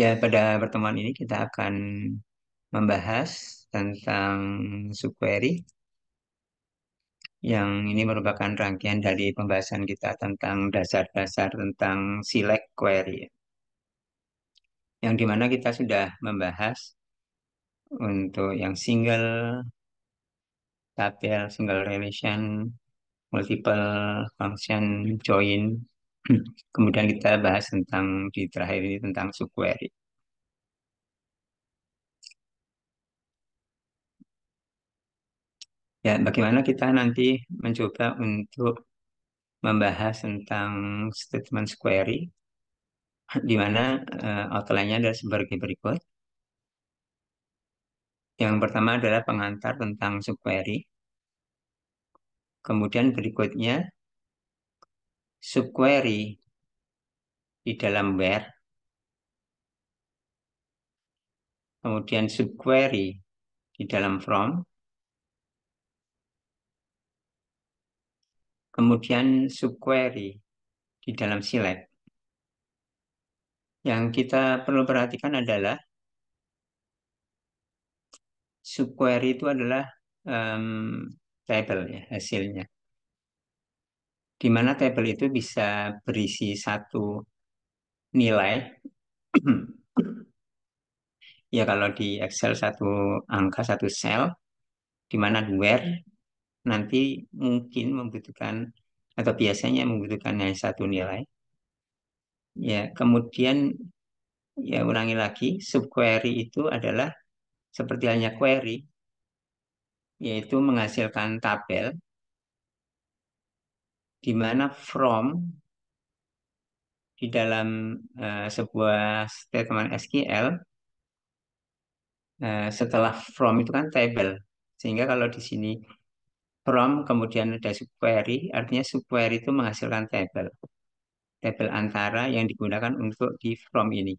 Ya, pada pertemuan ini kita akan membahas tentang subquery yang ini merupakan rangkaian dari pembahasan kita tentang dasar-dasar tentang select query. Yang dimana kita sudah membahas untuk yang single, tabel, single relation, multiple function, join, Kemudian kita bahas tentang di terakhir ini tentang subquery. Ya, bagaimana kita nanti mencoba untuk membahas tentang statement query, di mana uh, outline-nya adalah sebagai berikut. Yang pertama adalah pengantar tentang subquery. Kemudian berikutnya subquery di dalam where, kemudian subquery di dalam from, kemudian subquery di dalam select. Yang kita perlu perhatikan adalah subquery itu adalah um, table ya hasilnya di mana tabel itu bisa berisi satu nilai. ya kalau di Excel satu angka satu sel, di mana where hmm. nanti mungkin membutuhkan atau biasanya membutuhkan hanya satu nilai. Ya, kemudian ya ulangi lagi, subquery itu adalah seperti hanya query, yaitu menghasilkan tabel di mana from di dalam uh, sebuah statement SQL uh, eh, setelah from itu kan table sehingga kalau di sini from kemudian ada subquery artinya subquery itu menghasilkan table table antara yang digunakan untuk di from ini.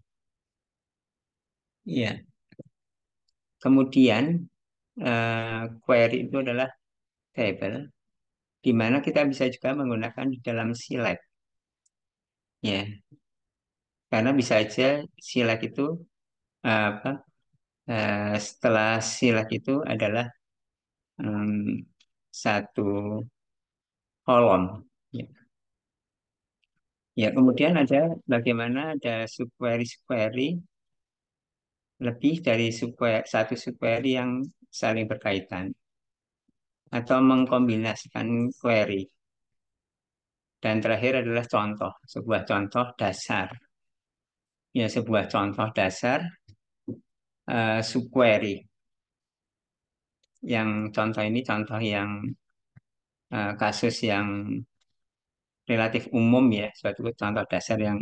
Ya. Kemudian uh, query itu adalah table di mana kita bisa juga menggunakan di dalam silat Ya. Karena bisa aja silat itu eh, apa eh, setelah silat itu adalah um, satu kolom. Ya. ya, kemudian ada bagaimana ada subquery-subquery lebih dari satu subquery yang saling berkaitan atau mengkombinasikan query. Dan terakhir adalah contoh, sebuah contoh dasar. Ya, sebuah contoh dasar uh, subquery. Yang contoh ini contoh yang uh, kasus yang relatif umum ya, suatu contoh dasar yang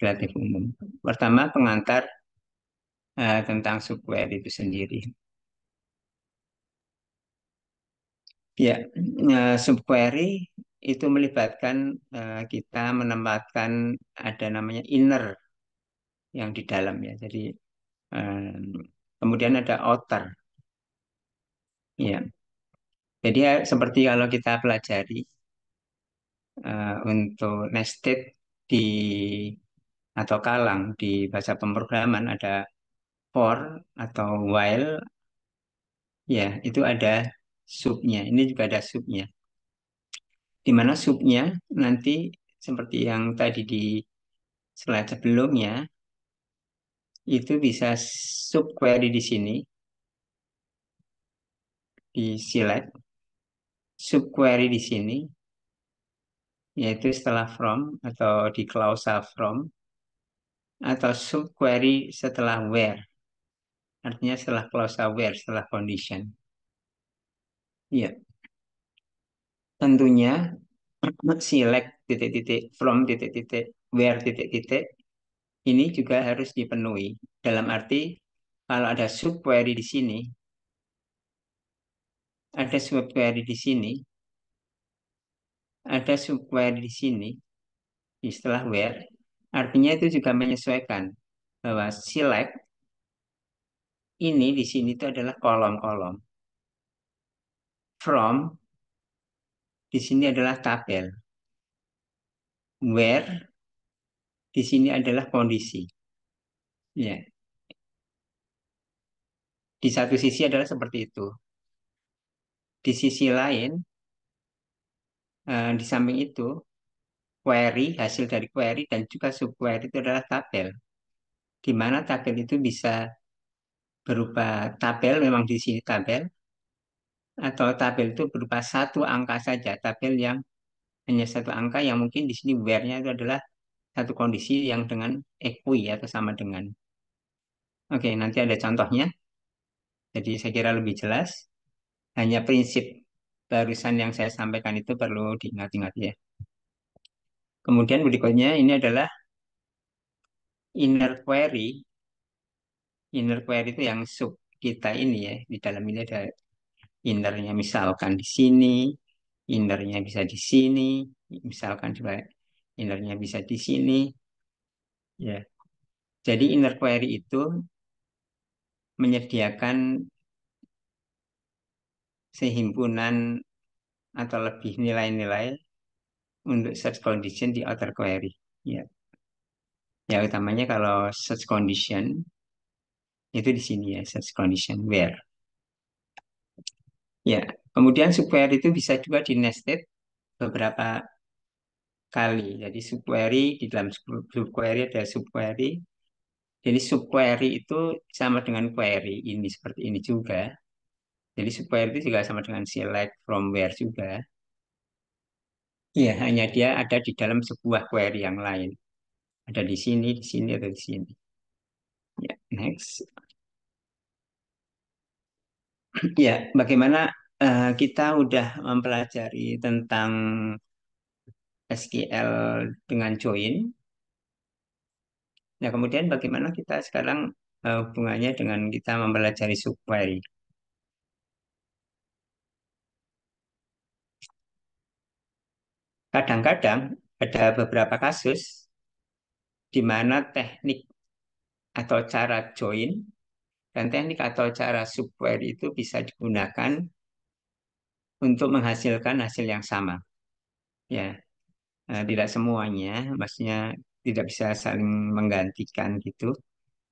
relatif umum. Pertama, pengantar uh, tentang subquery itu sendiri. Ya, uh, eh, subquery itu melibatkan eh, kita menempatkan ada namanya inner yang di dalam ya. Jadi eh, kemudian ada outer. Ya. Jadi ya, seperti kalau kita pelajari untuk nested di atau kalang di bahasa pemrograman ada for atau while ya itu ada subnya. Ini juga ada subnya. Di mana subnya nanti seperti yang tadi di slide sebelumnya, itu bisa sub query di sini, di sub query di sini, yaitu setelah from atau di klausa from, atau sub query setelah where. Artinya setelah klausa where, setelah condition. Iya. Tentunya select titik-titik from titik-titik where titik-titik ini juga harus dipenuhi. Dalam arti kalau ada sub query di sini, ada sub query di sini, ada sub query di sini, di setelah where, artinya itu juga menyesuaikan bahwa select ini di sini itu adalah kolom-kolom from di sini adalah tabel. Where di sini adalah kondisi. Ya. Di satu sisi adalah seperti itu. Di sisi lain, uh, di samping itu, query, hasil dari query dan juga subquery itu adalah tabel. Di mana tabel itu bisa berupa tabel, memang di sini tabel, atau tabel itu berupa satu angka saja, tabel yang hanya satu angka yang mungkin di sini where-nya itu adalah satu kondisi yang dengan equi atau sama dengan. Oke, nanti ada contohnya. Jadi saya kira lebih jelas. Hanya prinsip barusan yang saya sampaikan itu perlu diingat-ingat ya. Kemudian berikutnya ini adalah inner query. Inner query itu yang sub kita ini ya. Di dalam ini ada innernya misalkan di sini, innernya bisa di sini, misalkan juga innernya bisa di sini. Ya. Jadi inner query itu menyediakan sehimpunan atau lebih nilai-nilai untuk search condition di outer query. Ya. Ya utamanya kalau search condition itu di sini ya search condition where. Ya, kemudian subquery itu bisa juga di nested beberapa kali. Jadi subquery di dalam subquery ada subquery. Jadi subquery itu sama dengan query ini seperti ini juga. Jadi subquery itu juga sama dengan select from where juga. Iya, hanya dia ada di dalam sebuah query yang lain. Ada di sini, di sini, atau di sini. Ya, next. Ya, bagaimana uh, kita udah mempelajari tentang SQL dengan join. Nah, kemudian bagaimana kita sekarang uh, hubungannya dengan kita mempelajari subquery? Kadang-kadang ada beberapa kasus di mana teknik atau cara join dan teknik atau cara subquery itu bisa digunakan untuk menghasilkan hasil yang sama. Ya, eh, tidak semuanya, maksudnya tidak bisa saling menggantikan gitu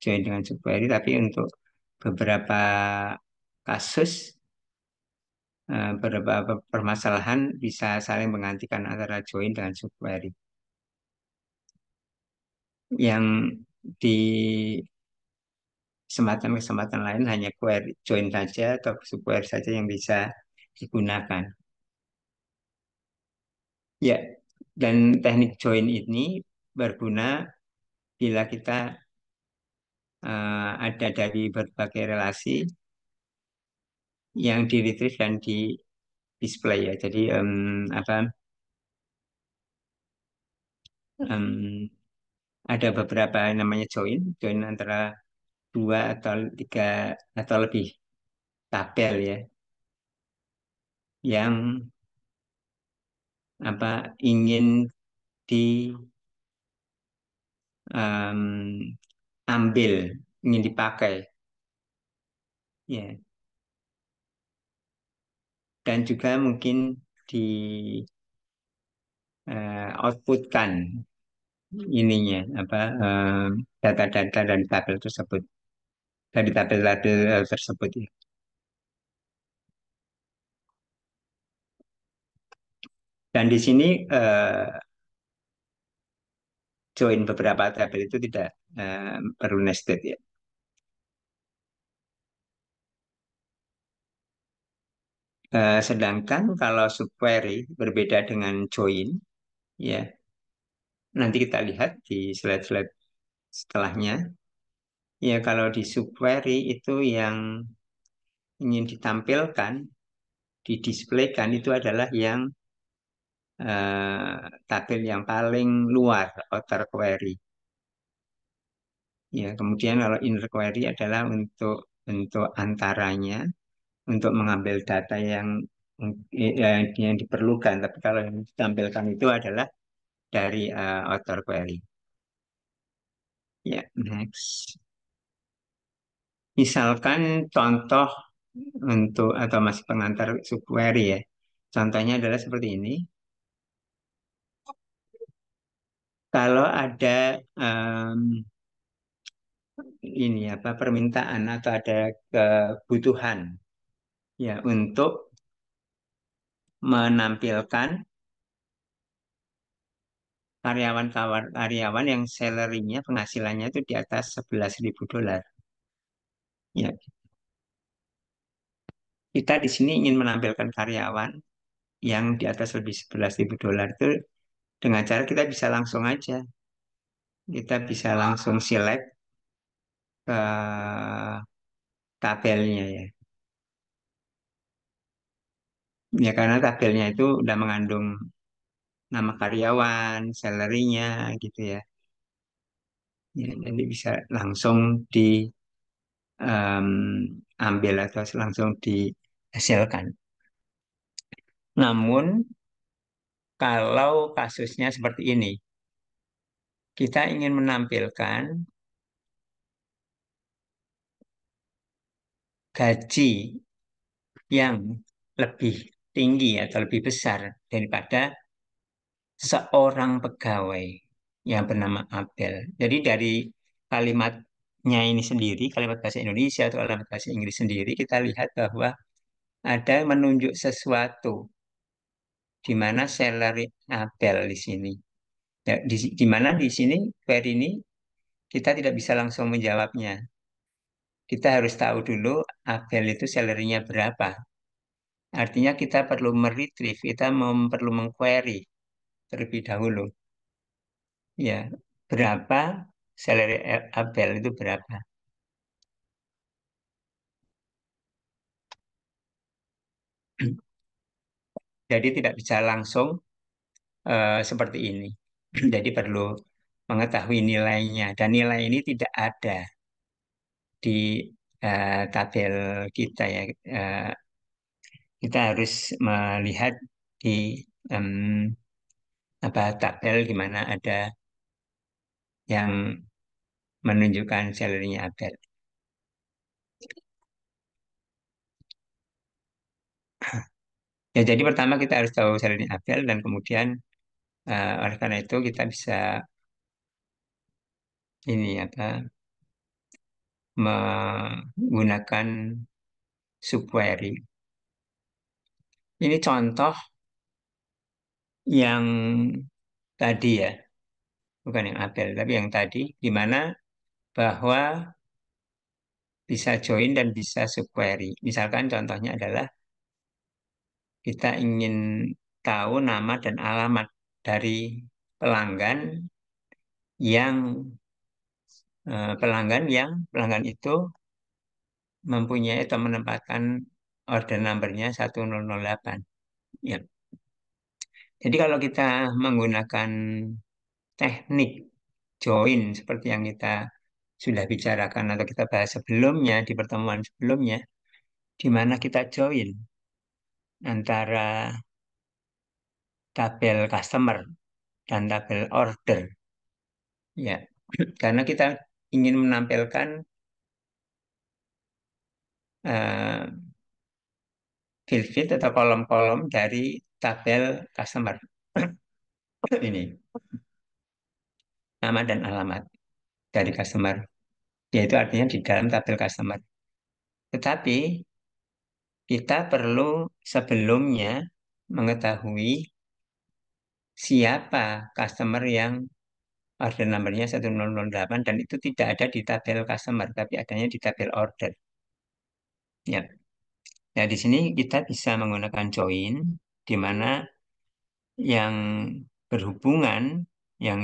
join dengan subquery, tapi untuk beberapa kasus eh, beberapa permasalahan bisa saling menggantikan antara join dengan subquery. Yang di kesempatan-kesempatan lain hanya query join saja atau subquery saja yang bisa digunakan. Ya, dan teknik join ini berguna bila kita uh, ada dari berbagai relasi yang di retrieve dan di display ya. Jadi um, apa um, ada beberapa namanya join, join antara dua atau tiga atau lebih tabel ya yang apa ingin di um, ambil ingin dipakai ya yeah. dan juga mungkin di uh, outputkan ininya apa eh, data-data uh, dan tabel tersebut dari tabel-tabel eh, tersebut ya. Dan di sini uh, join beberapa tabel itu tidak uh, perlu nested ya. Uh, sedangkan kalau subquery berbeda dengan join, ya nanti kita lihat di slide-slide setelahnya. Ya kalau di subquery itu yang ingin ditampilkan, didisplaykan itu adalah yang Eh, tabel yang paling luar outer query. Ya, kemudian kalau inner query adalah untuk untuk antaranya untuk mengambil data yang yang, yang diperlukan. Tapi kalau yang ditampilkan itu adalah dari uh, outer query. Ya, next. Misalkan contoh untuk atau masih pengantar subquery ya. Contohnya adalah seperti ini. kalau ada um, ini apa permintaan atau ada kebutuhan ya untuk menampilkan karyawan karyawan yang salary-nya penghasilannya itu di atas 11.000 dolar. Ya. Kita di sini ingin menampilkan karyawan yang di atas lebih 11.000 dolar itu dengan cara kita bisa langsung aja kita bisa langsung select ke eh, tabelnya ya ya karena tabelnya itu udah mengandung nama karyawan salarynya gitu ya ya jadi bisa langsung di um, ambil atau langsung dihasilkan namun kalau kasusnya seperti ini. Kita ingin menampilkan gaji yang lebih tinggi atau lebih besar daripada seorang pegawai yang bernama Abel. Jadi dari kalimatnya ini sendiri, kalimat bahasa Indonesia atau kalimat bahasa Inggris sendiri, kita lihat bahwa ada menunjuk sesuatu di mana salary Abel di sini. Ya, di, di mana di sini query ini kita tidak bisa langsung menjawabnya. Kita harus tahu dulu Abel itu salary berapa. Artinya kita perlu meretrieve, kita perlu mengquery terlebih dahulu. Ya, berapa salary Abel itu berapa? jadi tidak bisa langsung uh, seperti ini. Jadi perlu mengetahui nilainya dan nilai ini tidak ada di uh, tabel kita ya. Uh, kita harus melihat di um, apa tabel di mana ada yang menunjukkan salary-nya Abel. Ya, jadi pertama kita harus tahu jaringan apel dan kemudian uh, oleh karena itu kita bisa ini apa menggunakan subquery. Ini contoh yang tadi ya, bukan yang apel, tapi yang tadi di mana bahwa bisa join dan bisa subquery. Misalkan contohnya adalah kita ingin tahu nama dan alamat dari pelanggan yang eh, pelanggan yang pelanggan itu mempunyai atau menempatkan order numbernya 1008. Ya. Jadi kalau kita menggunakan teknik join seperti yang kita sudah bicarakan atau kita bahas sebelumnya di pertemuan sebelumnya, di mana kita join antara tabel customer dan tabel order. Ya, karena kita ingin menampilkan uh, eh, field field atau kolom-kolom dari tabel customer. Ini nama dan alamat dari customer, yaitu artinya di dalam tabel customer. Tetapi kita perlu sebelumnya mengetahui siapa customer yang order numbernya 1008 dan itu tidak ada di tabel customer tapi adanya di tabel order. Ya. Nah, di sini kita bisa menggunakan join di mana yang berhubungan yang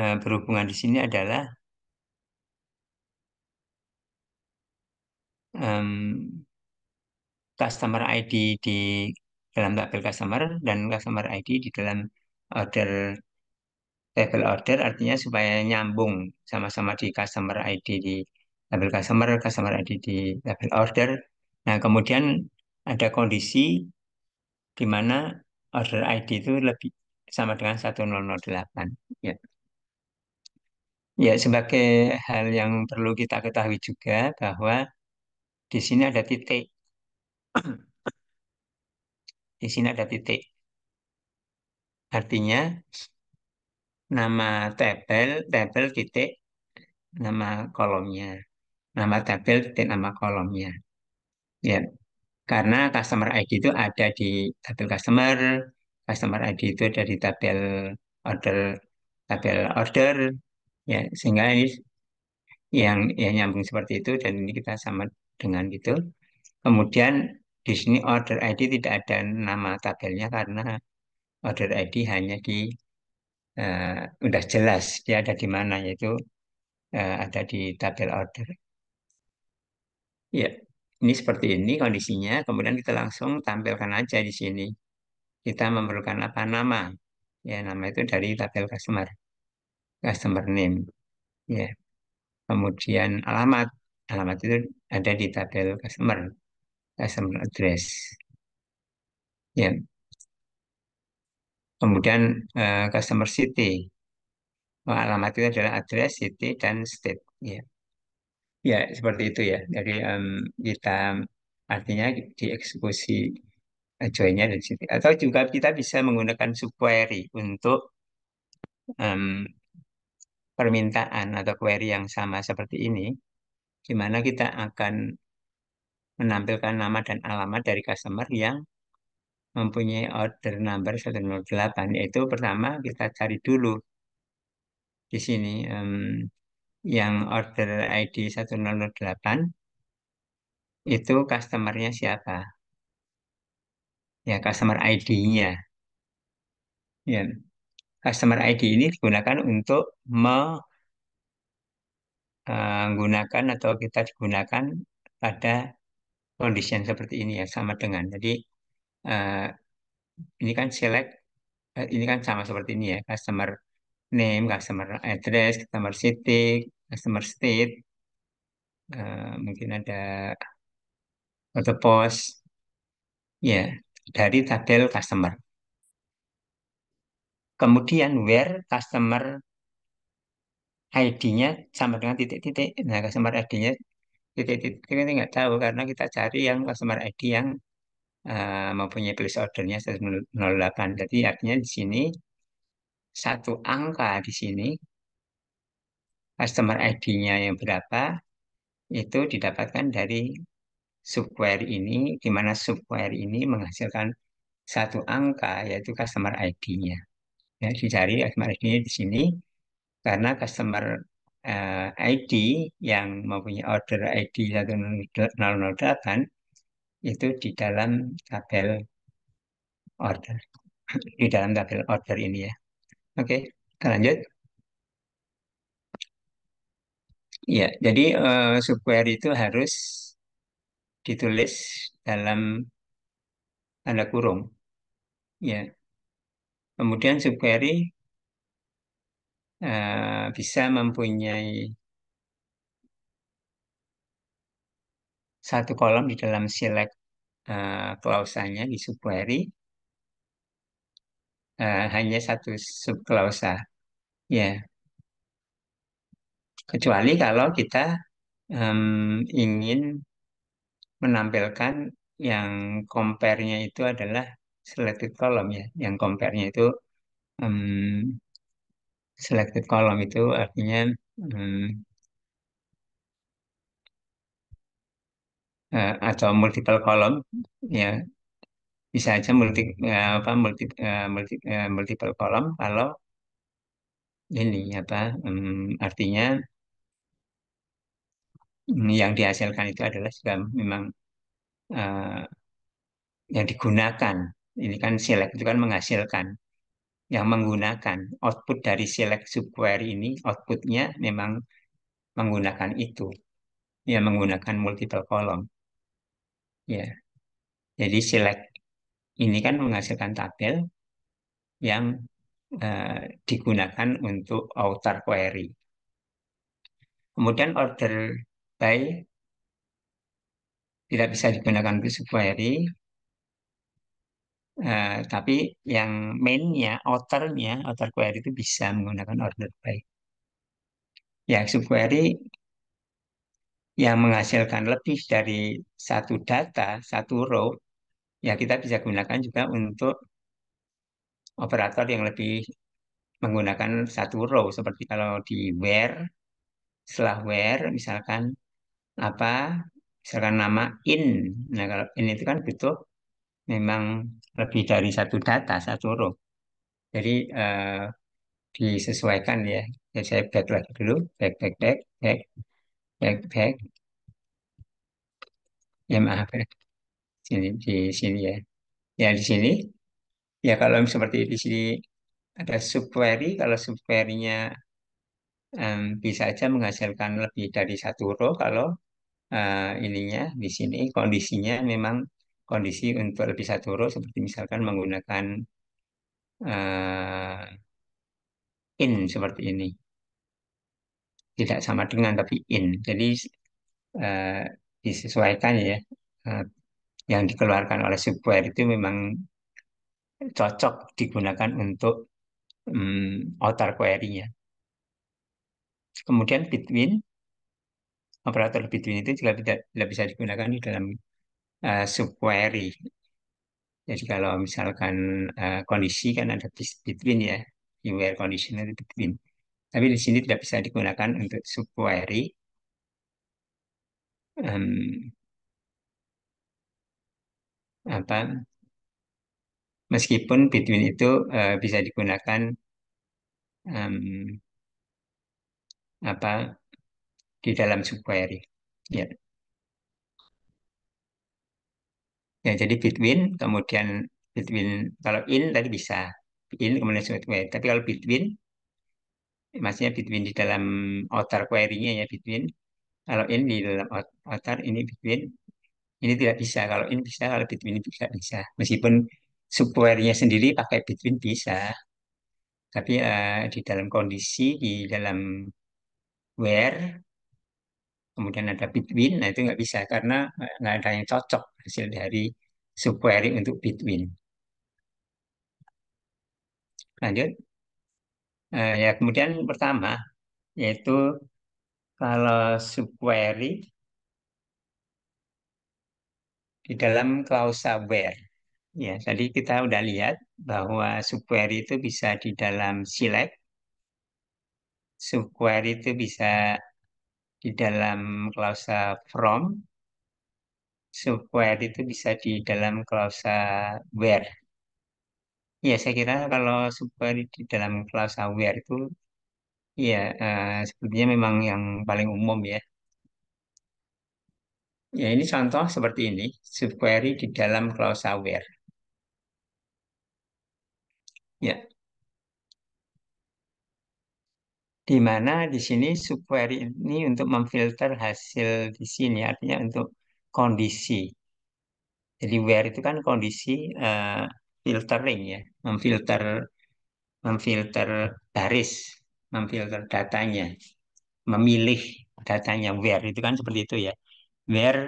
eh, berhubungan di sini adalah um, customer ID di dalam tabel customer dan customer ID di dalam order table order artinya supaya nyambung sama-sama di customer ID di tabel customer, customer ID di tabel order. Nah, kemudian ada kondisi di mana order ID itu lebih sama dengan 1008. Ya. Ya, sebagai hal yang perlu kita ketahui juga bahwa di sini ada titik. Di sini ada titik. Artinya nama tabel, tabel titik nama kolomnya. Nama tabel titik nama kolomnya. Ya. Karena customer ID itu ada di tabel customer, customer ID itu ada di tabel order, tabel order, ya sehingga ini yang ya nyambung seperti itu dan ini kita sama dengan itu. Kemudian di sini order ID tidak ada nama tabelnya karena order ID hanya di uh, udah jelas dia ada di mana yaitu uh, ada di tabel order. Ya, ini seperti ini kondisinya. Kemudian kita langsung tampilkan aja di sini. Kita memerlukan apa nama? Ya, nama itu dari tabel customer, customer name. Ya, kemudian alamat. Alamat itu ada di tabel customer customer address. Ya. Kemudian uh, customer city. Alamat itu adalah address, city, dan state. Ya. Ya, seperti itu ya. Jadi um, kita artinya dieksekusi joinnya dan city. Atau juga kita bisa menggunakan subquery untuk um, permintaan atau query yang sama seperti ini, di mana kita akan menampilkan nama dan alamat dari customer yang mempunyai order number 108 yaitu pertama kita cari dulu di sini um, yang order ID 108 itu customernya siapa ya customer ID-nya ya customer ID ini digunakan untuk menggunakan eh, atau kita digunakan pada condition seperti ini ya sama dengan jadi uh, ini kan select uh, ini kan sama seperti ini ya customer name customer address customer city customer state uh, mungkin ada auto post ya yeah, dari tabel customer kemudian where customer ID-nya sama dengan titik-titik. Nah, customer ID-nya titik-titik ini nggak tahu karena kita cari yang customer ID yang uh, mempunyai place ordernya 108. Jadi artinya di sini satu angka di sini customer ID-nya yang berapa itu didapatkan dari subquery ini di mana subquery ini menghasilkan satu angka yaitu customer ID-nya. Ya, dicari customer ID-nya di sini karena customer uh, eh, ID yang mempunyai order ID 1008 itu di dalam tabel order di dalam tabel order ini ya oke kita lanjut ya jadi uh, subquery itu harus ditulis dalam tanda kurung ya kemudian subquery uh, bisa mempunyai satu kolom di dalam select uh, klausanya di subquery uh, hanya satu subklausa ya yeah. kecuali kalau kita um, ingin menampilkan yang compare-nya itu adalah selected column ya yang compare-nya itu um, Selected kolom itu artinya hmm, uh, atau multiple kolom, ya bisa aja multi uh, apa multi, uh, multi uh, multiple kolom. kalau ini apa hmm, artinya hmm, yang dihasilkan itu adalah sudah memang uh, yang digunakan ini kan select itu kan menghasilkan yang menggunakan output dari select subquery ini outputnya memang menggunakan itu ya menggunakan multiple column. ya jadi select ini kan menghasilkan tabel yang uh, digunakan untuk outer query kemudian order by tidak bisa digunakan untuk subquery Uh, tapi yang mainnya, outernya, outer query itu bisa menggunakan order by. Ya, subquery yang menghasilkan lebih dari satu data, satu row, ya kita bisa gunakan juga untuk operator yang lebih menggunakan satu row. Seperti kalau di where, setelah where, misalkan apa, misalkan nama in. Nah, kalau in itu kan butuh memang lebih dari satu data, satu row. Jadi uh, disesuaikan ya. Jadi saya back lagi dulu, back, back, back, back, back, back. Ya maaf ya, sini di sini ya. Ya di sini, ya kalau seperti di sini ada subquery, kalau subquery-nya um, bisa aja menghasilkan lebih dari satu row kalau uh, ininya di sini kondisinya memang kondisi untuk lebih saturo seperti misalkan menggunakan uh, in seperti ini tidak sama dengan tapi in jadi uh, disesuaikan ya uh, yang dikeluarkan oleh subware itu memang cocok digunakan untuk um, outer query-nya kemudian between operator between itu juga tidak, tidak bisa digunakan di dalam uh, eh, subquery. Jadi kalau misalkan uh, kondisi kan ada between ya, where condition itu between. Tapi di sini tidak bisa digunakan untuk subquery. Um, apa meskipun between itu uh, bisa digunakan um, apa di dalam subquery ya yeah. Ya, jadi between, kemudian between, kalau in tadi bisa. In kemudian submit Tapi kalau between, maksudnya between di dalam outer query-nya ya, between. Kalau in di dalam outer, ini between. Ini tidak bisa. Kalau in bisa, kalau between tidak bisa. Meskipun subquery-nya sendiri pakai between bisa. Tapi uh, di dalam kondisi, di dalam where, kemudian ada between, nah itu nggak bisa karena eh, nggak ada yang cocok hasil dari subquery untuk between. Lanjut. Eh, ya kemudian pertama yaitu kalau subquery di dalam klausa where. Ya, tadi kita udah lihat bahwa subquery itu bisa di dalam select, subquery itu bisa di dalam klausa from subquery itu bisa di dalam klausa where ya saya kira kalau subquery di dalam klausa where itu ya uh, sepertinya memang yang paling umum ya ya ini contoh seperti ini subquery di dalam klausa where ya di mana di sini subquery ini untuk memfilter hasil di sini ya, artinya untuk kondisi. Jadi where itu kan kondisi uh, filtering ya, memfilter memfilter baris, memfilter datanya, memilih datanya where itu kan seperti itu ya. Where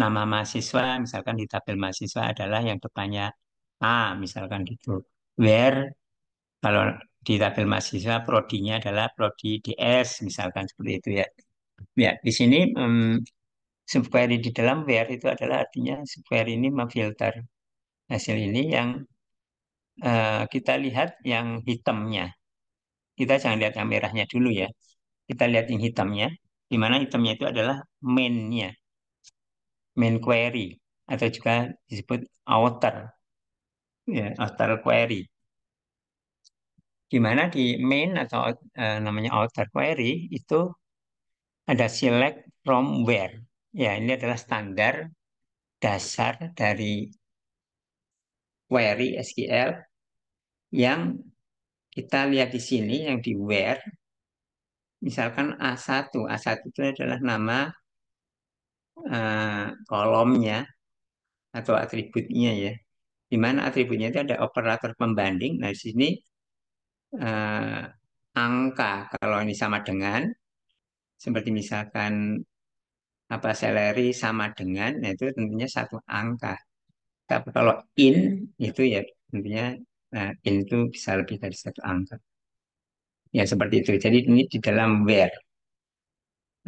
nama mahasiswa misalkan di tabel mahasiswa adalah yang depannya A misalkan gitu. Where kalau di tabel mahasiswa prodinya adalah prodi DS misalkan seperti itu ya. Ya, di sini um, subquery di dalam WR itu adalah artinya subquery ini memfilter hasil ini yang uh, kita lihat yang hitamnya. Kita jangan lihat yang merahnya dulu ya. Kita lihat yang hitamnya, di mana hitamnya itu adalah mainnya. Main query atau juga disebut outer. Ya, outer query di mana di main atau uh, namanya outer query itu ada select from where. Ya, ini adalah standar dasar dari query SQL yang kita lihat di sini yang di where misalkan A1. A1 itu adalah nama uh, kolomnya atau atributnya ya. Di mana atributnya itu ada operator pembanding. Nah, di sini eh, angka kalau ini sama dengan seperti misalkan apa salary sama dengan nah itu tentunya satu angka tapi kalau in itu ya tentunya nah, in itu bisa lebih dari satu angka ya seperti itu jadi ini di dalam where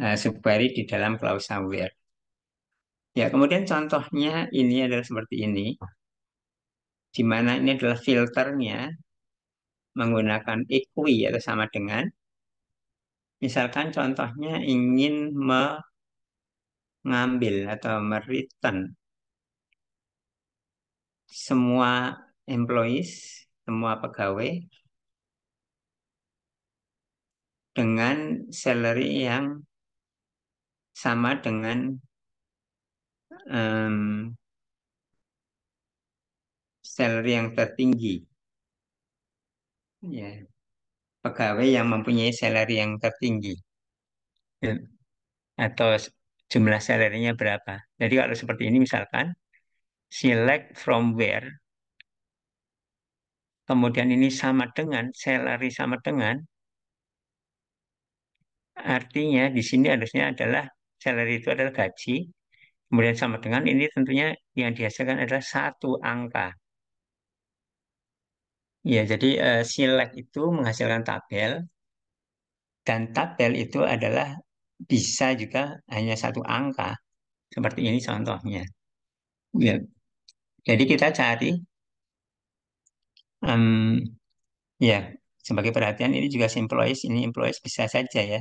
uh, eh, subquery di dalam klausa where ya kemudian contohnya ini adalah seperti ini di mana ini adalah filternya menggunakan equi atau sama dengan. Misalkan contohnya ingin mengambil atau meriten semua employees, semua pegawai dengan salary yang sama dengan um, salary yang tertinggi Ya, pegawai yang mempunyai salary yang tertinggi Ya. atau jumlah jumlah salarinya berapa. Jadi kalau seperti ini misalkan select from where, kemudian ini sama dengan salary sama dengan, artinya di sini harusnya adalah salary itu adalah gaji, kemudian sama dengan ini tentunya yang dihasilkan adalah satu angka. Ya jadi uh, eh, Silek itu menghasilkan tabel dan tabel itu adalah bisa juga hanya satu angka. Seperti ini contohnya. Ya. Jadi kita cari um, ya sebagai perhatian ini juga employees ini employees bisa saja ya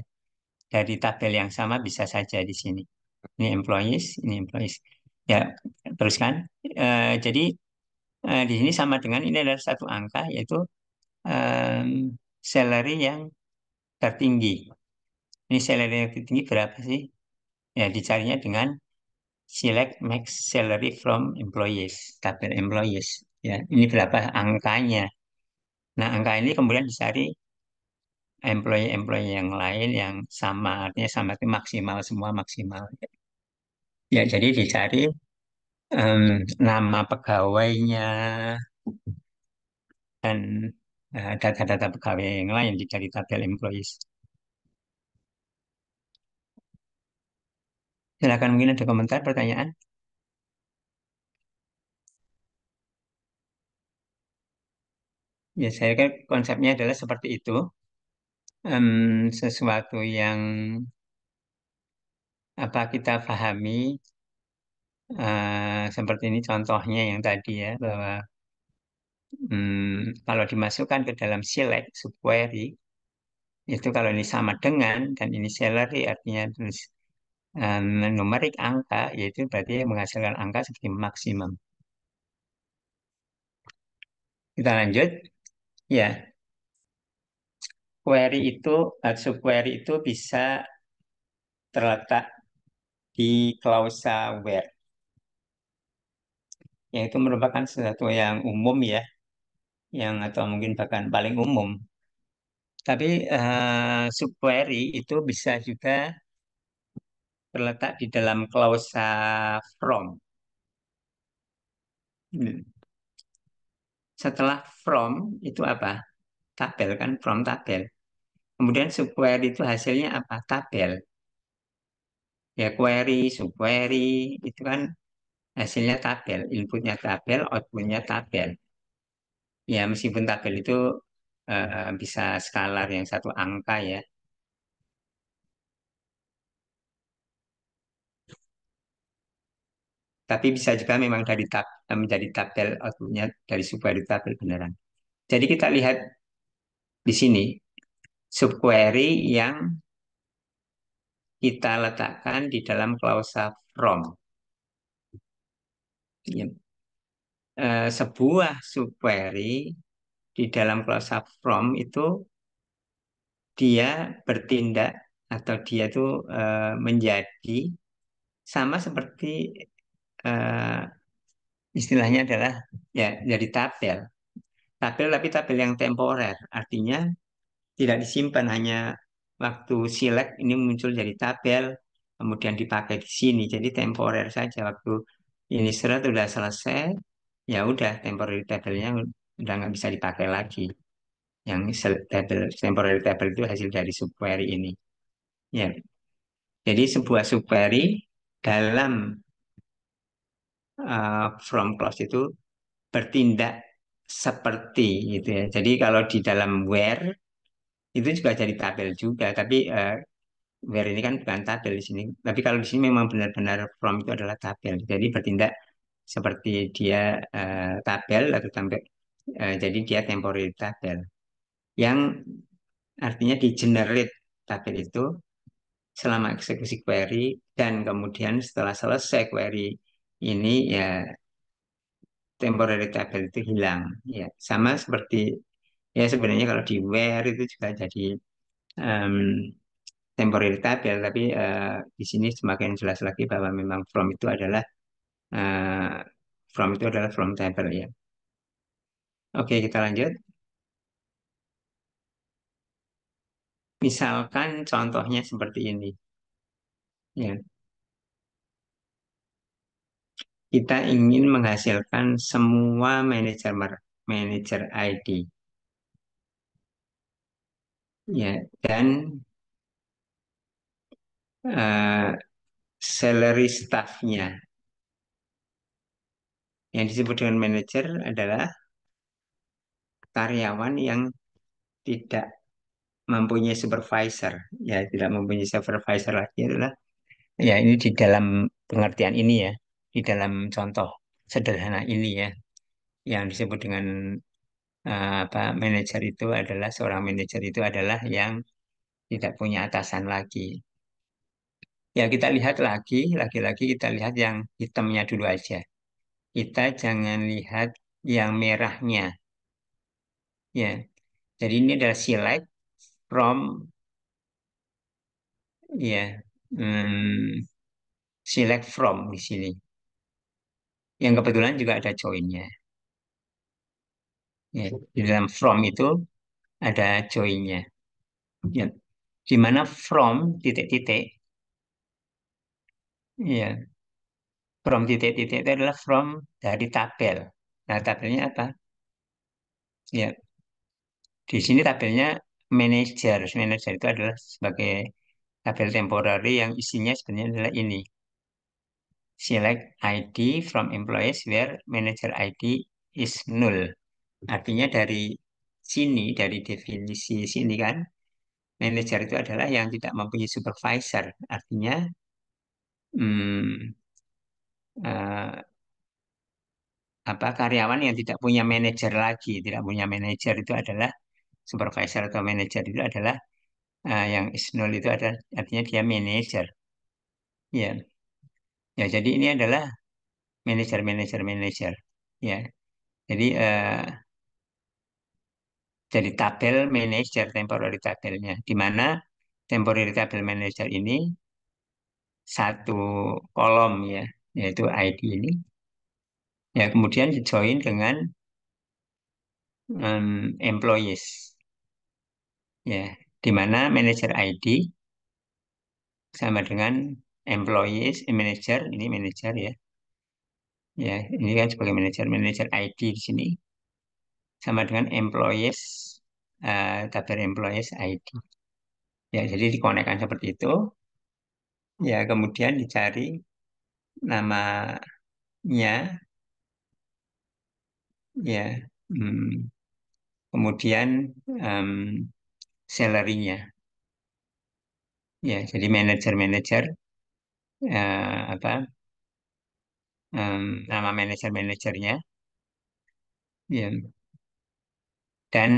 dari tabel yang sama bisa saja di sini. Ini employees, ini employees. Ya, teruskan. Uh, jadi Eh, di sini sama dengan ini adalah satu angka yaitu um, salary yang tertinggi. Ini salary yang tertinggi berapa sih? Ya dicarinya dengan select max salary from employees, tabel employees. Ya, ini berapa angkanya? Nah, angka ini kemudian dicari employee-employee yang lain yang sama, artinya sama maksimal semua maksimal. Ya, jadi dicari um, nama pegawainya, dan data eh, data-data pegawai yang lain di dari tabel employees. Silakan mungkin ada komentar, pertanyaan? Ya saya kan konsepnya adalah seperti itu, Um, sesuatu yang apa, kita pahami Uh, seperti ini contohnya yang tadi ya bahwa um, kalau dimasukkan ke dalam select subquery itu kalau ini sama dengan dan ini salary artinya terus um, eh, numerik angka yaitu berarti menghasilkan angka seperti maksimum. Kita lanjut. Ya. Query itu, eh, subquery itu bisa terletak di klausa where ya itu merupakan sesuatu yang umum ya yang atau mungkin bahkan paling umum tapi uh, subquery itu bisa juga terletak di dalam klausa from hmm. setelah from itu apa tabel kan from tabel kemudian subquery itu hasilnya apa tabel ya query subquery itu kan hasilnya tabel, inputnya tabel, outputnya tabel. Ya, meskipun tabel itu uh, bisa skalar yang satu angka ya. Tapi bisa juga memang dari tab, eh, menjadi tabel outputnya dari sebuah tabel beneran. Jadi kita lihat di sini subquery yang kita letakkan di dalam klausa from. Ya. E, sebuah subquery di dalam close from itu dia bertindak atau dia itu e, eh, menjadi sama seperti e, istilahnya adalah ya jadi tabel. Tabel tapi tabel yang temporer, artinya tidak disimpan hanya waktu select ini muncul jadi tabel kemudian dipakai di sini jadi temporer saja waktu ini surat udah selesai ya udah temporary table-nya udah nggak bisa dipakai lagi yang table temporary table itu hasil dari subquery ini ya jadi sebuah subquery dalam uh, from clause itu bertindak seperti gitu ya jadi kalau di dalam where itu juga jadi tabel juga tapi uh, where ini kan bukan tabel di sini. Tapi kalau di sini memang benar-benar from itu adalah tabel. Jadi bertindak seperti dia uh, tabel atau tampil. Uh, eh, jadi dia temporary tabel. Yang artinya di generate tabel itu selama eksekusi query dan kemudian setelah selesai query ini ya temporary tabel itu hilang ya sama seperti ya sebenarnya kalau di where itu juga jadi um, temporary type ya tapi uh, di sini semakin jelas lagi bahwa memang from itu adalah uh, from itu adalah from table ya oke kita lanjut misalkan contohnya seperti ini ya kita ingin menghasilkan semua manajer manager ID ya dan Eh, salary staffnya. Yang disebut dengan manager adalah karyawan yang tidak mempunyai supervisor, ya tidak mempunyai supervisor lagi adalah ya ini di dalam pengertian ini ya, di dalam contoh sederhana ini ya, yang disebut dengan uh, apa manajer itu adalah seorang manager itu adalah yang tidak punya atasan lagi, Ya kita lihat lagi, lagi-lagi kita lihat yang hitamnya dulu aja. Kita jangan lihat yang merahnya. Ya, jadi ini adalah select from ya hmm, select from di sini. Yang kebetulan juga ada joinnya. Ya, di dalam from itu ada joinnya. Ya. Di mana from titik-titik Iya. From titik-titik itu adalah from dari tabel. Nah, tabelnya apa? Ya. Di sini tabelnya manager. Manager itu adalah sebagai tabel temporary yang isinya sebenarnya adalah ini. Select ID from employees where manager ID is null. Artinya dari sini, dari definisi sini kan, manager itu adalah yang tidak mempunyai supervisor. Artinya hmm, eh, apa karyawan yang tidak punya manajer lagi, tidak punya manajer itu adalah supervisor atau manajer itu adalah uh, yang null itu adalah artinya dia manajer. Ya. Ya, jadi ini adalah manajer manajer manajer. Ya. Jadi uh, jadi tabel manajer temporary tabelnya di mana temporary tabel manager ini satu kolom ya, yaitu ID ini. Ya, kemudian join dengan um, employees. Ya, di mana manager ID sama dengan employees, eh, manager, ini manager ya. Ya, ini kan sebagai manager, manager ID di sini sama dengan employees uh, eh, tabel employees ID. Ya, jadi dikonekkan seperti itu ya kemudian dicari namanya ya hmm, kemudian um, salarynya ya jadi manager-manager uh, eh, apa um, nama manager manajernya ya dan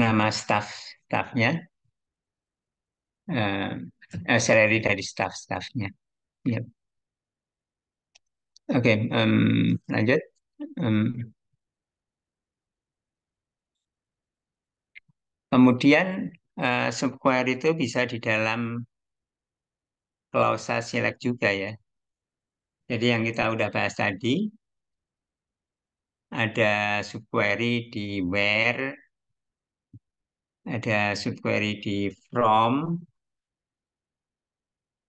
nama staff staffnya uh, eh, eh, salary dari staff-staffnya. Yep. Ya. Oke, okay, um, lanjut. Um, kemudian uh, subquery itu bisa di dalam klausa select juga ya. Jadi yang kita udah bahas tadi, ada subquery di where, ada subquery di from,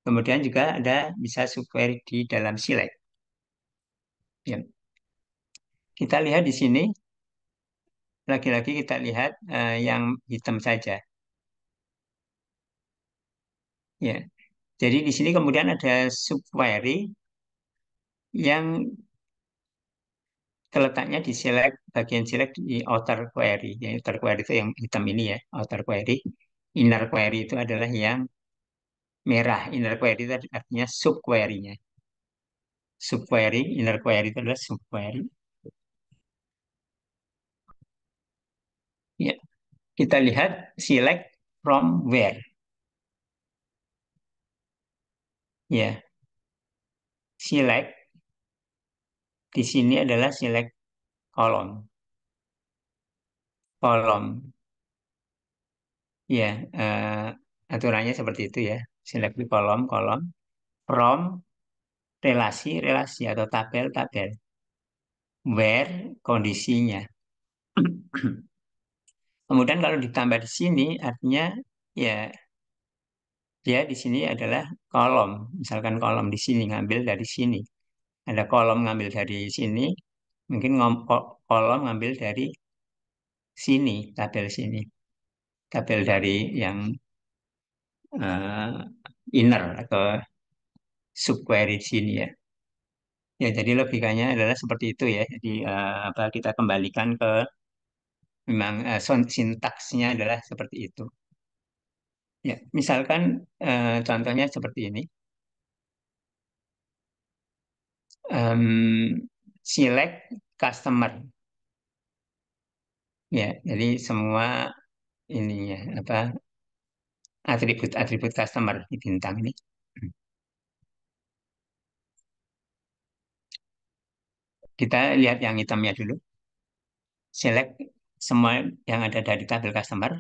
Kemudian juga ada bisa subquery di dalam select. Ya. Kita lihat di sini, lagi-lagi kita lihat uh, yang hitam saja. Ya. Jadi di sini kemudian ada subquery yang terletaknya di select bagian select di outer query. Ya, outer query itu yang hitam ini ya, outer query. Inner query itu adalah yang merah inner query itu artinya sub query-nya. Sub query, inner query itu adalah sub query. Ya. Kita lihat select from where. Ya. Select di sini adalah select kolom. Kolom. Ya, uh, aturannya seperti itu ya select di kolom-kolom from relasi-relasi atau tabel-tabel where kondisinya. Kemudian kalau ditambah di sini artinya ya dia di sini adalah kolom. Misalkan kolom di sini ngambil dari sini. Ada kolom ngambil dari sini, mungkin kolom ngambil dari sini, tabel sini. Tabel dari yang uh, inner atau subquery di sini ya. Ya, jadi logikanya adalah seperti itu ya. Jadi uh, apa kita kembalikan ke memang uh, sintaksnya adalah seperti itu. Ya, misalkan uh, contohnya seperti ini. Um, select customer. Ya, jadi semua ini ya apa atribut-atribut customer di bintang ini. Kita lihat yang hitamnya dulu. Select semua yang ada dari tabel customer,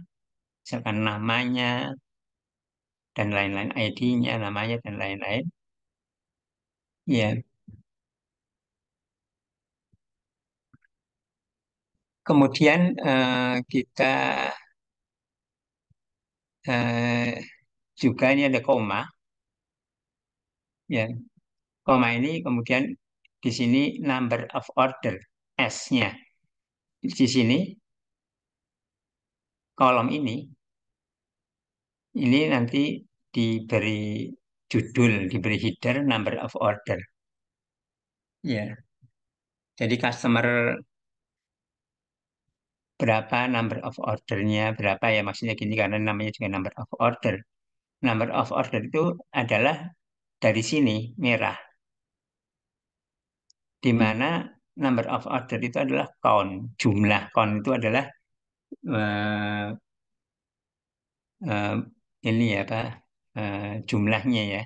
misalkan namanya, dan lain-lain, ID-nya, namanya, dan lain-lain. Ya, yeah. Kemudian uh, kita eh, juga ini ada koma. Ya, koma ini kemudian di sini number of order S-nya. Di sini kolom ini ini nanti diberi judul, diberi header number of order. Ya. Jadi customer berapa number of ordernya, berapa ya maksudnya gini karena namanya juga number of order. Number of order itu adalah dari sini merah. Di hmm. mana number of order itu adalah count, jumlah count itu adalah uh, uh, ini ya pak uh, eh, jumlahnya ya.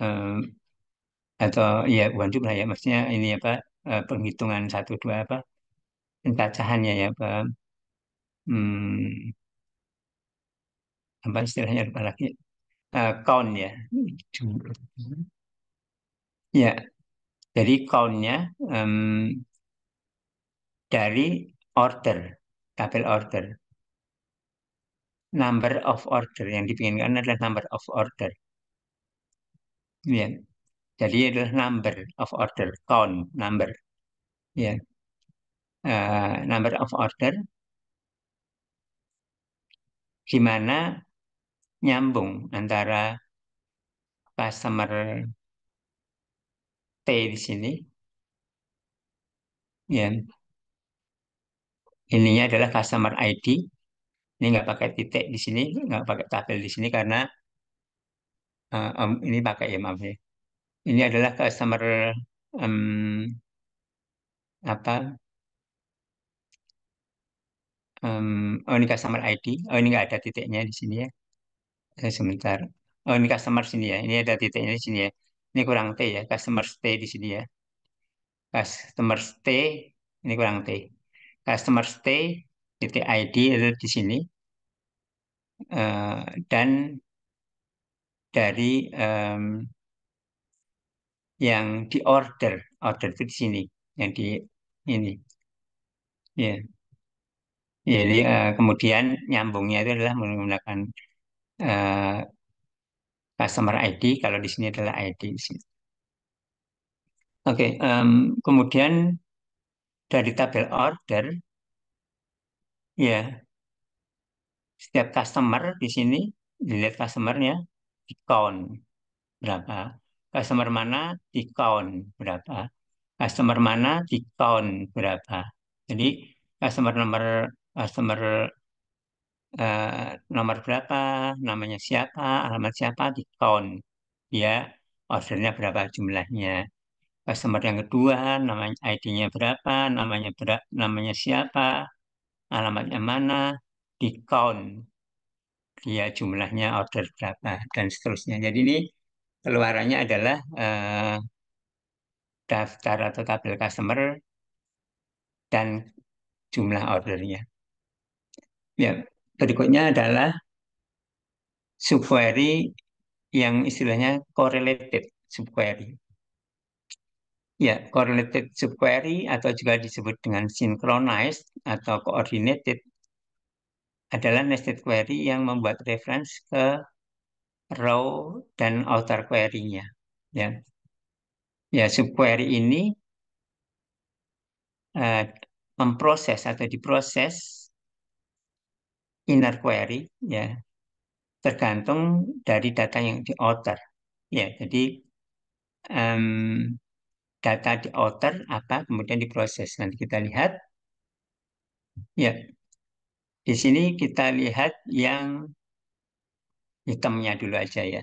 Uh, atau ya bukan jumlah ya maksudnya ini apa uh, penghitungan satu dua apa pencacahannya ya apa hmm, apa istilahnya apa lagi Eh, count ya ya jadi countnya um, dari order tabel order number of order yang dipinginkan adalah number of order ya jadi adalah number of order count number ya uh, number of order gimana nyambung antara customer T di sini ya ininya adalah customer ID ini nggak pakai titik di sini nggak pakai tabel di sini karena uh, um, ini pakai ya maaf ya ini adalah customer um, apa um, oh ini customer ID. Oh ini nggak ada titiknya di sini ya. Eh, sebentar. Oh ini customer sini ya. Ini ada titiknya di sini ya. Ini kurang T ya. Customer T di sini ya. Customer T. Ini kurang T. Customer T titik ID itu di sini. Uh, dan dari um, yang di order. Order di sini. Yang di ini. Ya. Jadi uh, kemudian nyambungnya itu adalah menggunakan uh, customer ID kalau di sini adalah ID di sini. Oke, kemudian dari tabel order ya setiap customer di sini dilihat customernya di count berapa, customer mana di count berapa, customer mana di count berapa. Jadi customer nomor customer uh, nomor berapa, namanya siapa, alamat siapa, di count. Dia ordernya berapa jumlahnya. Customer yang kedua, namanya ID-nya berapa, namanya berapa, namanya siapa, alamatnya mana, di count. Dia jumlahnya order berapa, dan seterusnya. Jadi ini keluarannya adalah uh, daftar atau tabel customer dan jumlah ordernya. Ya, berikutnya adalah subquery yang istilahnya correlated subquery. Ya, correlated subquery atau juga disebut dengan synchronized atau coordinated adalah nested query yang membuat reference ke row dan outer query-nya. Ya, ya subquery ini uh, memproses atau diproses inner query ya tergantung dari data yang di outer ya jadi um, data di outer apa kemudian diproses nanti kita lihat ya di sini kita lihat yang hitamnya dulu aja ya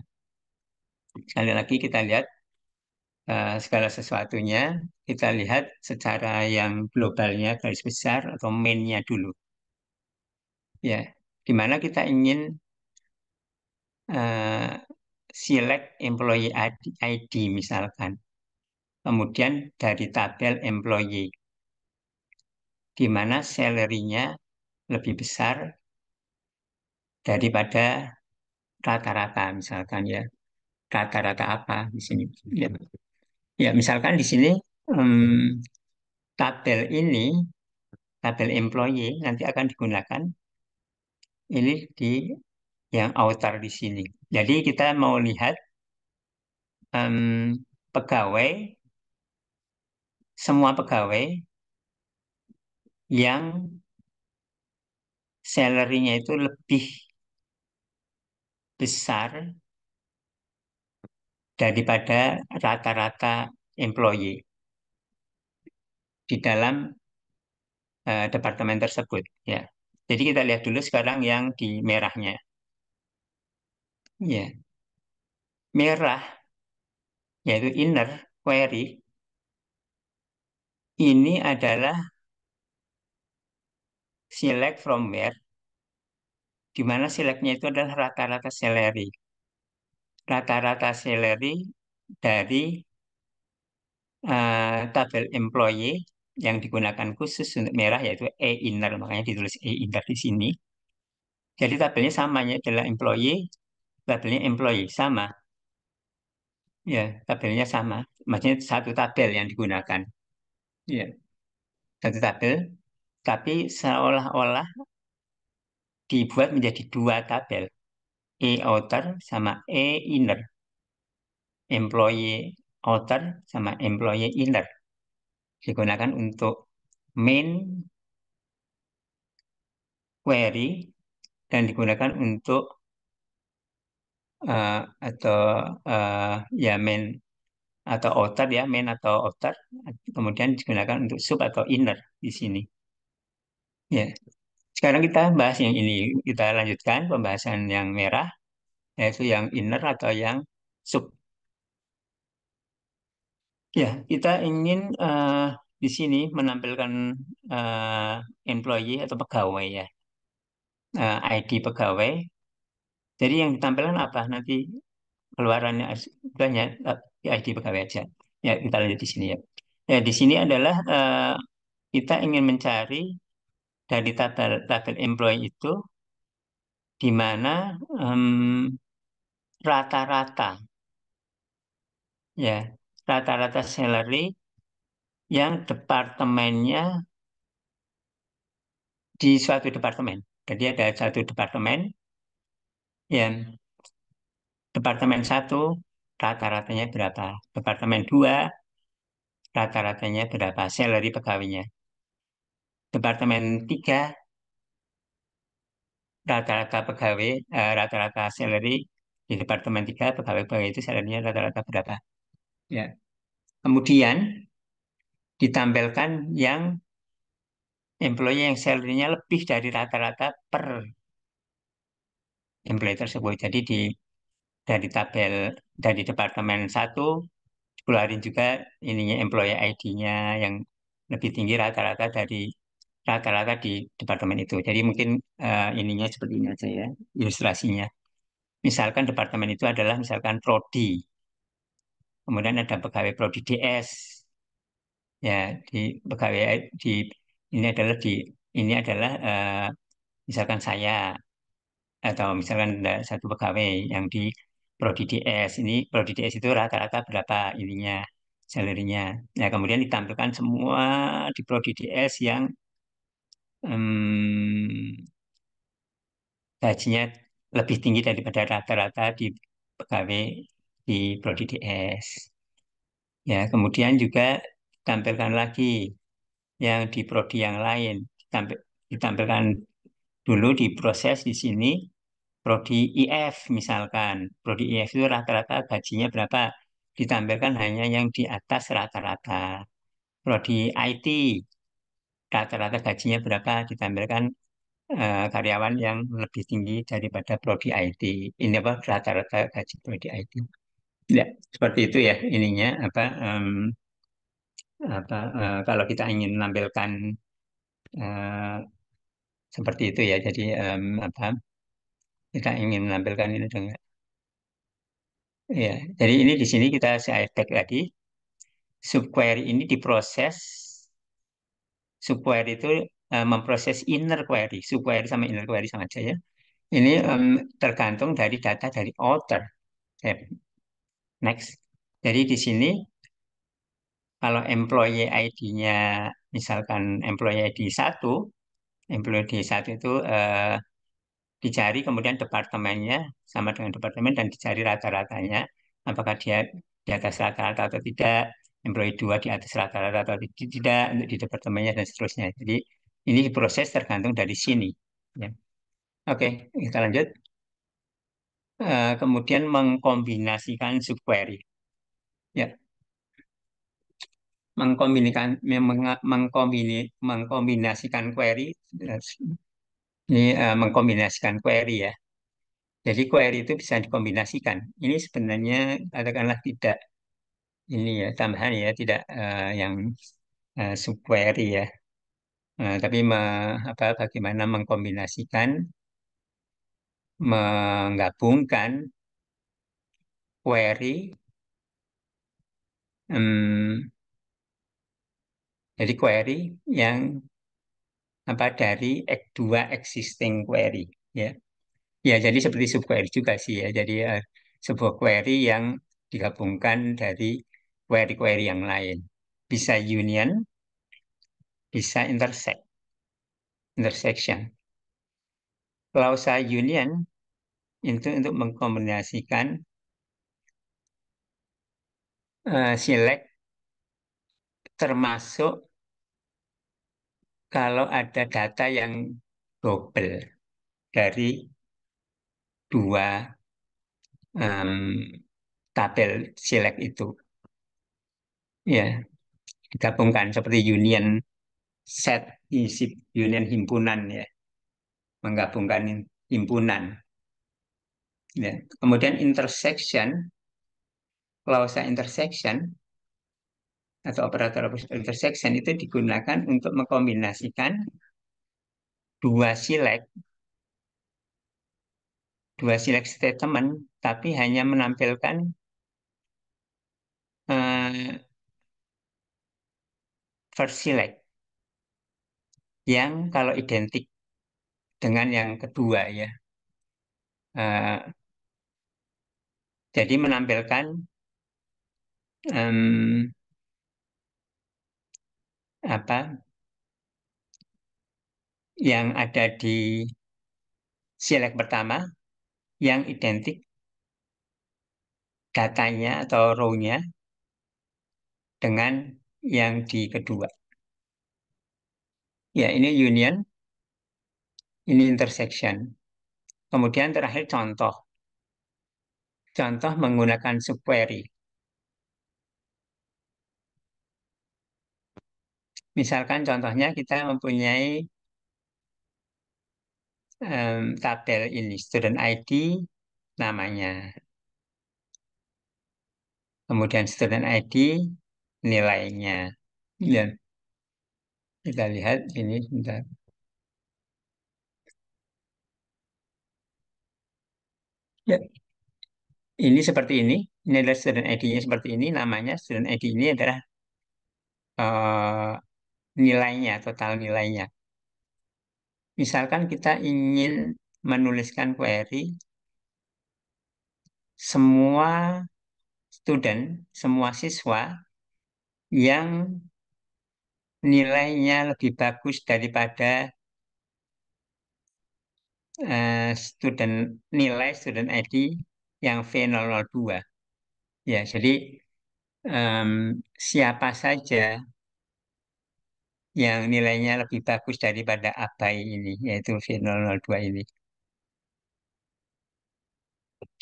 sekali lagi kita lihat uh, segala sesuatunya kita lihat secara yang globalnya garis besar atau mainnya dulu ya mana kita ingin uh, select employee ID, ID misalkan kemudian dari tabel employee di mana salary-nya lebih besar daripada rata-rata misalkan ya rata-rata apa di sini ya, ya misalkan di sini um, tabel ini tabel employee nanti akan digunakan ini di yang outer di sini. Jadi kita mau lihat um, pegawai, semua pegawai yang salary-nya itu lebih besar daripada rata-rata employee di dalam uh, departemen tersebut ya jadi kita lihat dulu sekarang yang di merahnya. Ya. Merah, yaitu inner query, ini adalah select from where, di mana selectnya itu adalah rata-rata salary. Rata-rata salary dari uh, tabel employee yang digunakan khusus untuk merah yaitu e inner makanya ditulis e inner di sini jadi tabelnya samanya adalah employee tabelnya employee sama ya tabelnya sama maksudnya satu tabel yang digunakan ya satu tabel tapi seolah-olah dibuat menjadi dua tabel e outer sama e inner employee outer sama employee inner digunakan untuk main query dan digunakan untuk uh, atau uh, ya main atau outer ya main atau outer kemudian digunakan untuk sub atau inner di sini ya sekarang kita bahas yang ini kita lanjutkan pembahasan yang merah yaitu yang inner atau yang sub Ya, kita ingin uh, di sini menampilkan uh, employee atau pegawai ya, uh, eh, ID pegawai. Jadi yang ditampilkan apa nanti keluarannya banyak ID pegawai aja. Ya, kita lanjut di sini ya. Ya, di sini adalah uh, kita ingin mencari dari tabel tabel employee itu di mana mmm, rata-rata um, ya rata-rata salary yang departemennya di suatu departemen. Jadi ada satu departemen yang departemen satu rata-ratanya berapa, departemen dua rata-ratanya berapa salary pegawainya. Departemen tiga rata-rata pegawai, eh, rata-rata salary di departemen tiga pegawai-pegawai itu salarynya rata-rata berapa. Ya. Kemudian ditampilkan yang employee yang salary-nya lebih dari rata-rata per employee tersebut. Jadi di dari tabel dari departemen 1 keluarin juga ininya employee ID-nya yang lebih tinggi rata-rata dari rata-rata di departemen itu. Jadi mungkin uh, ininya seperti ini aja ya ilustrasinya. Misalkan departemen itu adalah misalkan prodi kemudian ada pegawai prodi DS ya di pegawai di ini adalah di ini adalah uh, misalkan saya atau misalkan ada satu pegawai yang di prodi DS ini prodi DS itu rata-rata berapa ininya salarynya ya kemudian ditampilkan semua di prodi DS yang um, gajinya lebih tinggi daripada rata-rata di pegawai di Prodi DS. Ya, kemudian juga tampilkan lagi yang di prodi yang lain. ditampilkan dulu di proses di sini prodi IF misalkan. Prodi IF itu rata-rata gajinya berapa? Ditampilkan hanya yang di atas rata-rata. Prodi IT rata-rata gajinya berapa? Ditampilkan eh, karyawan yang lebih tinggi daripada prodi IT. Ini apa rata-rata gaji prodi IT. Ya, seperti itu ya ininya apa um, apa uh, kalau kita ingin menampilkan uh, seperti itu ya. Jadi um, apa kita ingin menampilkan ini dengan ya. Jadi ini di sini kita saya tag lagi subquery ini diproses subquery itu uh, memproses inner query, subquery sama inner query sama saja ya. Ini um, tergantung dari data dari author. Ya. Next. Jadi di sini kalau employee ID-nya misalkan employee ID 1, employee ID 1 itu eh, dicari kemudian departemennya sama dengan departemen dan dicari rata-ratanya apakah dia di atas rata-rata atau tidak, employee 2 di atas rata-rata atau tidak untuk di departemennya dan seterusnya. Jadi ini proses tergantung dari sini. Ya. Oke, kita lanjut. Eh, kemudian mengkombinasikan subquery. Ya. Mengkombinikan mengkombini, mengkombinasikan query eh, ini uh, mengkombinasikan query ya. Jadi query itu bisa dikombinasikan. Ini sebenarnya katakanlah tidak ini ya tambahan ya tidak uh, yang uh, subquery ya. Uh, tapi me, apa, bagaimana mengkombinasikan menggabungkan query Hmm, jadi query yang apa dari X2 existing query ya ya jadi seperti subquery juga sih ya jadi uh, sebuah query yang digabungkan dari query-query yang lain bisa union bisa intersect intersection Kalau saya union itu untuk mengkombinasikan uh, eh, silek termasuk kalau ada data yang double dari dua um, tabel silek itu. Ya, digabungkan seperti union set isi union himpunan ya, menggabungkan himpunan. Ya. Kemudian intersection, klausa intersection atau operator intersection itu digunakan untuk mengkombinasikan dua select, dua select statement tapi hanya menampilkan uh, first select yang kalau identik dengan yang kedua ya. Uh, jadi menampilkan um, apa yang ada di silek pertama yang identik datanya atau row dengan yang di kedua. Ya, ini union, ini intersection. Kemudian terakhir contoh. Contoh menggunakan subquery. Misalkan contohnya kita mempunyai um, tabel ini, student ID namanya. Kemudian student ID nilainya. Dan ya. kita lihat ini sebentar. Ya ini seperti ini, ini adalah student ID-nya seperti ini, namanya student ID ini adalah uh, nilainya, total nilainya. Misalkan kita ingin menuliskan query semua student, semua siswa yang nilainya lebih bagus daripada uh, student nilai student ID yang V002. Ya, jadi um, siapa saja yang nilainya lebih bagus daripada apa ini, yaitu V002 ini.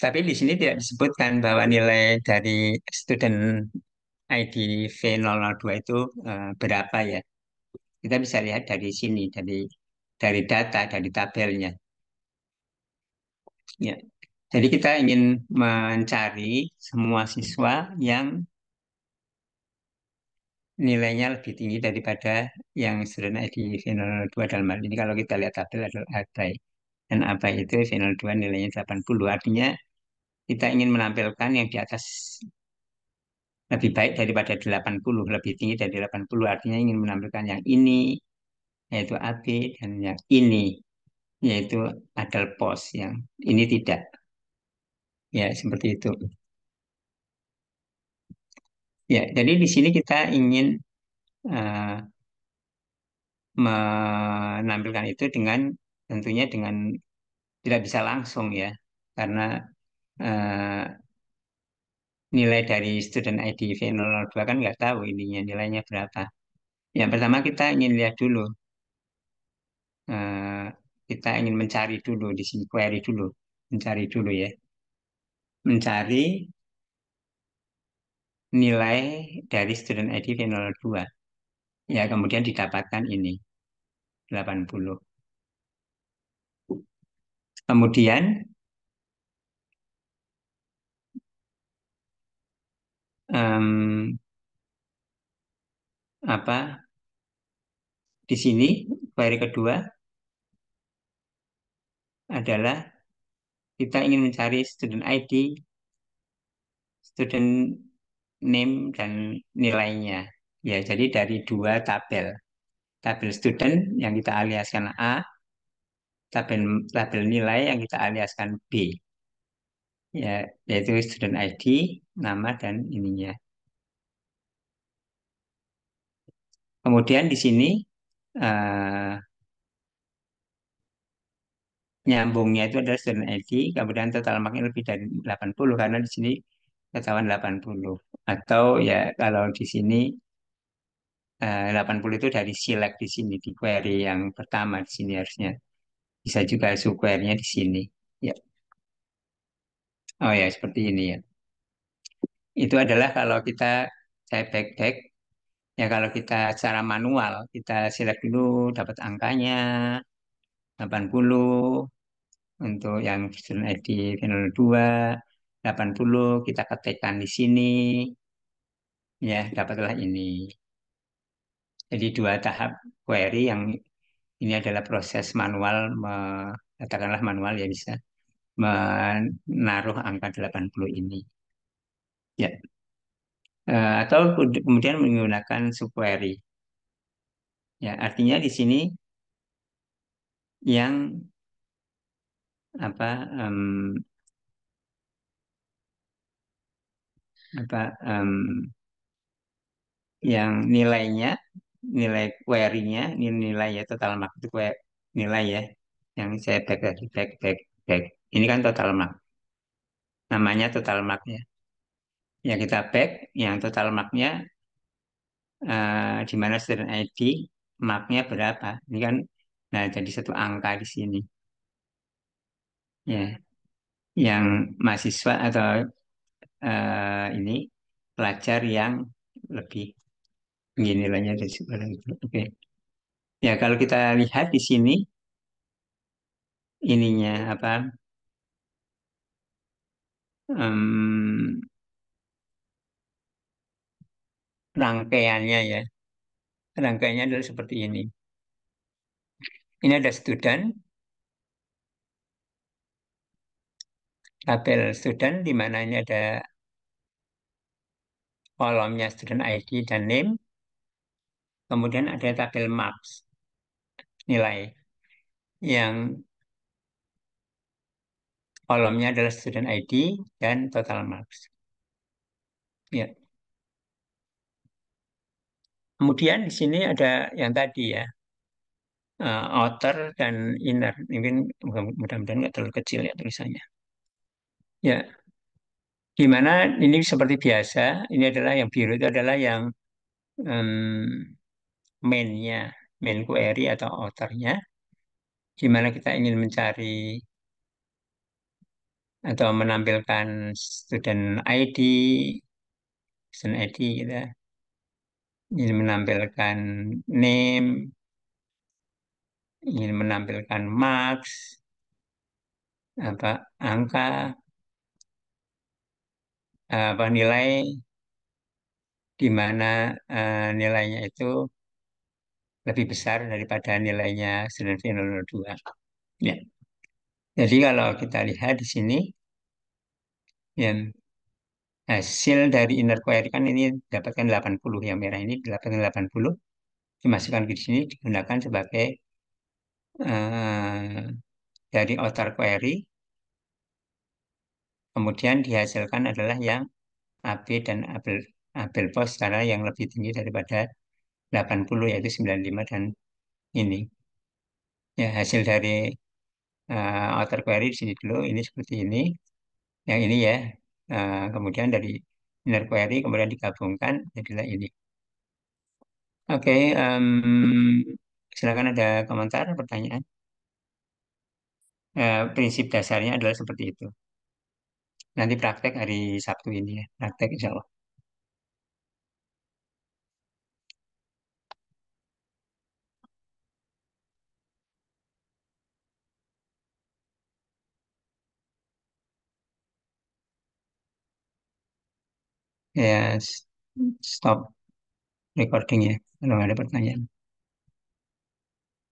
Tapi di sini tidak disebutkan bahwa nilai dari student ID V002 itu uh, berapa ya. Kita bisa lihat dari sini, dari dari data, dari tabelnya. Ya. Jadi kita ingin mencari semua siswa yang nilainya lebih tinggi daripada yang sederhana di final 2 dalam hal ini kalau kita lihat tabel adalah abai. Dan abai itu final 2 nilainya 80. Artinya kita ingin menampilkan yang di atas lebih baik daripada 80, lebih tinggi dari 80. Artinya ingin menampilkan yang ini, yaitu AB, dan yang ini, yaitu adal pos, yang ini tidak. Ya, seperti itu. Ya, jadi di sini kita ingin uh, menampilkan itu dengan tentunya dengan tidak bisa langsung ya, karena uh, nilai dari student ID V002 kan nggak tahu ininya nilainya berapa. Ya pertama kita ingin lihat dulu, uh, kita ingin mencari dulu di sini query dulu, mencari dulu ya mencari nilai dari student ID V02. Ya, kemudian didapatkan ini, 80. Kemudian, um, apa di sini query kedua adalah kita ingin mencari student ID, student name, dan nilainya. Ya, jadi dari dua tabel. Tabel student yang kita aliaskan A, tabel, tabel nilai yang kita aliaskan B. Ya, yaitu student ID, nama, dan ininya. Kemudian di sini, uh, Nyambungnya itu adalah student ID, kemudian total marknya lebih dari 80 karena di sini ketahuan 80. Atau ya kalau di sini eh, delapan 80 itu dari select di sini di query yang pertama di sini harusnya. Bisa juga subquery-nya di sini. Ya. Oh ya, seperti ini ya. Itu adalah kalau kita saya back-back ya kalau kita secara manual kita select dulu dapat angkanya 80 untuk yang student ID final 2 80 kita ketikkan di sini ya dapatlah ini jadi dua tahap query yang ini adalah proses manual katakanlah manual ya bisa menaruh angka 80 ini ya eh, atau kemudian menggunakan subquery ya artinya di sini yang apa um, apa um, yang nilainya nilai query-nya ini nilai ya total mark itu query, nilai ya yang saya back tadi back back back ini kan total mark namanya total mark ya ya kita back yang total marknya uh, eh, di mana student ID marknya berapa ini kan Nah, jadi satu angka di sini. Ya, yang mahasiswa atau uh, ini pelajar yang lebih tinggi nilainya dari sekolah itu. Oke. Okay. Ya, kalau kita lihat di sini ininya apa? Um, rangkaiannya ya. Rangkaiannya adalah seperti ini. Ini ada student. Label student di mana ini ada kolomnya student ID dan name. Kemudian ada tabel marks, nilai. Yang kolomnya adalah student ID dan total marks. Ya. Kemudian di sini ada yang tadi ya, uh, outer dan inner. Mungkin mudah-mudahan nggak terlalu kecil ya tulisannya. Ya, gimana ini seperti biasa. Ini adalah yang biru itu adalah yang um, mainnya, main query atau outernya. Gimana kita ingin mencari atau menampilkan student ID, student ID gitu. Ya. ingin menampilkan name, ingin menampilkan max apa angka, apa nilai di mana uh, nilainya itu lebih besar daripada nilainya student 002. Ya. Jadi kalau kita lihat di sini, yang hasil dari inner query kan ini dapatkan 80, yang merah ini dapatkan 80, dimasukkan ke sini digunakan sebagai Eh, dari outer query, kemudian dihasilkan adalah yang AB dan Abel, Abel post secara yang lebih tinggi daripada 80 yaitu 95 dan ini. Ya, hasil dari uh, outer query di sini dulu ini seperti ini. Yang ini ya. Uh, kemudian dari inner query kemudian digabungkan jadilah ini. Oke, okay, um, Silakan ada komentar, pertanyaan. Eh, prinsip dasarnya adalah seperti itu. Nanti praktek hari Sabtu ini ya, praktek insya Allah. Ya, stop recording ya, kalau ada pertanyaan.